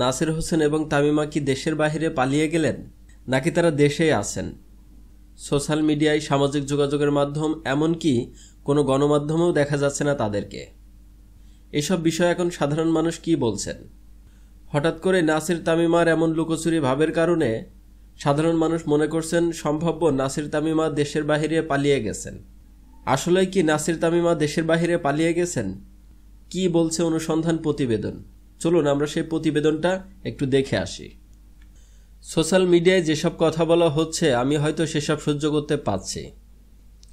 নাসির হোসেন এবং তামিমা কি দেশের বাহিরে পালিয়ে গেলেন নাকি তারা দেশেই আছেন সোশ্যাল মিডিয়ায় সামাজিক যোগাযোগের মাধ্যম এমনকি কোনো গণমাধ্যমেও দেখা যাচ্ছে না তাদেরকে এসব বিষয় এখন সাধারণ মানুষ কি বলছেন হঠাৎ করে নাসির তামিমার এমন লুকোচুরি ভাবের কারণে সাধারণ মানুষ মনে করছেন সম্ভাব্য নাসির তামিমা দেশের বাহিরে পালিয়ে গেছেন আসলে কি নাসির তামিমা দেশের বাহিরে পালিয়ে গেছেন কি বলছে অনুসন্ধান প্রতিবেদন চলুন আমরা সেই প্রতিবেদনটা একটু দেখে আসি সোশ্যাল মিডিয়ায় যেসব কথা বলা হচ্ছে আমি হয়তো সেসব সহ্য করতে পারছি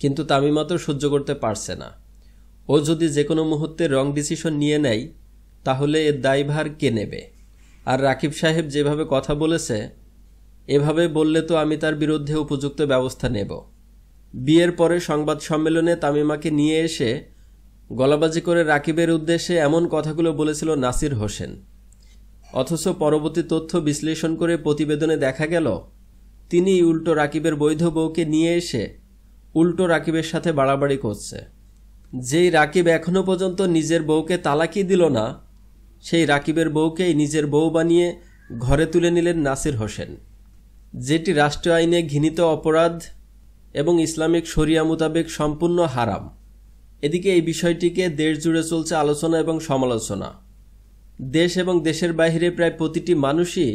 কিন্তু তামিমা তো সহ্য করতে পারছে না ও যদি যে কোনো মুহূর্তে রং ডিসিশন নিয়ে নেয় তাহলে এর দায়ভার কে নেবে আর রাকিব সাহেব যেভাবে কথা বলেছে এভাবে বললে তো আমি তার বিরুদ্ধে উপযুক্ত ব্যবস্থা নেব বিয়ের পরে সংবাদ সম্মেলনে তামিমাকে নিয়ে এসে গলাবাজি করে রাকিবের উদ্দেশ্যে এমন কথাগুলো বলেছিল নাসির হোসেন অথচ পরবর্তী তথ্য বিশ্লেষণ করে প্রতিবেদনে দেখা গেল তিনি উল্টো রাকিবের বৈধ বউকে নিয়ে এসে উল্টো রাকিবের সাথে বাড়াবাড়ি করছে যেই রাকিব এখনও পর্যন্ত নিজের বউকে তালাকি দিল না সেই রাকিবের বউকেই নিজের বউ বানিয়ে ঘরে তুলে নিলেন নাসির হোসেন যেটি রাষ্ট্র আইনে ঘৃণিত অপরাধ এবং ইসলামিক শরিয়া মোতাবেক সম্পূর্ণ হারাম এদিকে এই বিষয়টিকে দেশ জুড়ে চলছে আলোচনা এবং সমালোচনা দেশ এবং দেশের বাইরে প্রায় প্রতিটি মানুষই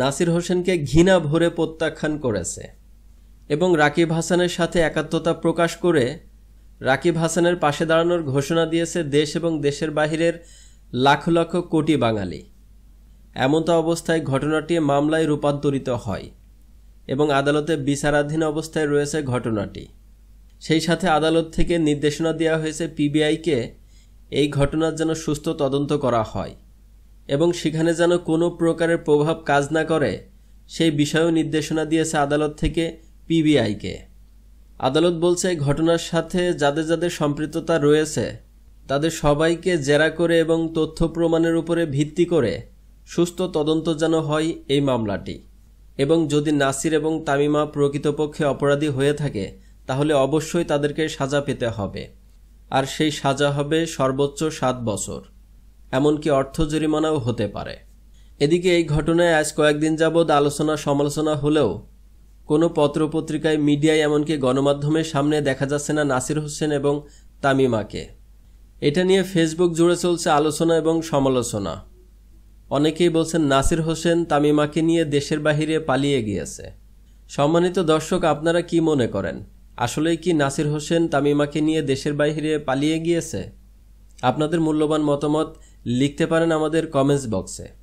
নাসির হোসেনকে ঘৃণা ভরে প্রত্যাখ্যান করেছে এবং রাকিব হাসানের সাথে একাত্মতা প্রকাশ করে রাকিব হাসানের পাশে দাঁড়ানোর ঘোষণা দিয়েছে দেশ এবং দেশের বাহিরের লাখ লক্ষ কোটি বাঙালি এমনতা অবস্থায় ঘটনাটি মামলায় রূপান্তরিত হয় এবং আদালতে বিচারাধীন অবস্থায় রয়েছে ঘটনাটি সেই সাথে আদালত থেকে নির্দেশনা দেওয়া হয়েছে পিবিআইকে এই ঘটনার যেন সুস্থ তদন্ত করা হয় এবং সেখানে যেন কোনো প্রকারের প্রভাব কাজ না করে সেই বিষয়েও নির্দেশনা দিয়েছে আদালত থেকে পিবিআইকে আদালত বলছে ঘটনার সাথে যাদের যাদের সম্পৃক্ততা রয়েছে তাদের সবাইকে জেরা করে এবং তথ্য প্রমাণের উপরে ভিত্তি করে সুস্থ তদন্ত যেন হয় এই মামলাটি এবং যদি নাসির এবং তামিমা প্রকৃতপক্ষে অপরাধী হয়ে থাকে তাহলে অবশ্যই তাদেরকে সাজা পেতে হবে আর সেই সাজা হবে সর্বোচ্চ সাত বছর এমনকি অর্থ জরিমানাও হতে পারে এদিকে এই ঘটনায় আজ কয়েকদিন যাবৎ আলোচনা সমালোচনা হলেও কোনো পত্রপত্রিকায় মিডিয়ায় এমনকি গণমাধ্যমের সামনে দেখা যাচ্ছে না নাসির হোসেন এবং তামিমাকে এটা নিয়ে ফেসবুক জুড়ে চলছে আলোচনা এবং সমালোচনা অনেকেই বলছেন নাসির হোসেন তামিমাকে নিয়ে দেশের বাহিরে পালিয়ে গিয়েছে সম্মানিত দর্শক আপনারা কি মনে করেন আসলেই কি নাসির হোসেন তামিমাকে নিয়ে দেশের বাইরে পালিয়ে গিয়েছে আপনাদের মূল্যবান মতামত লিখতে পারেন আমাদের কমেন্টস বক্সে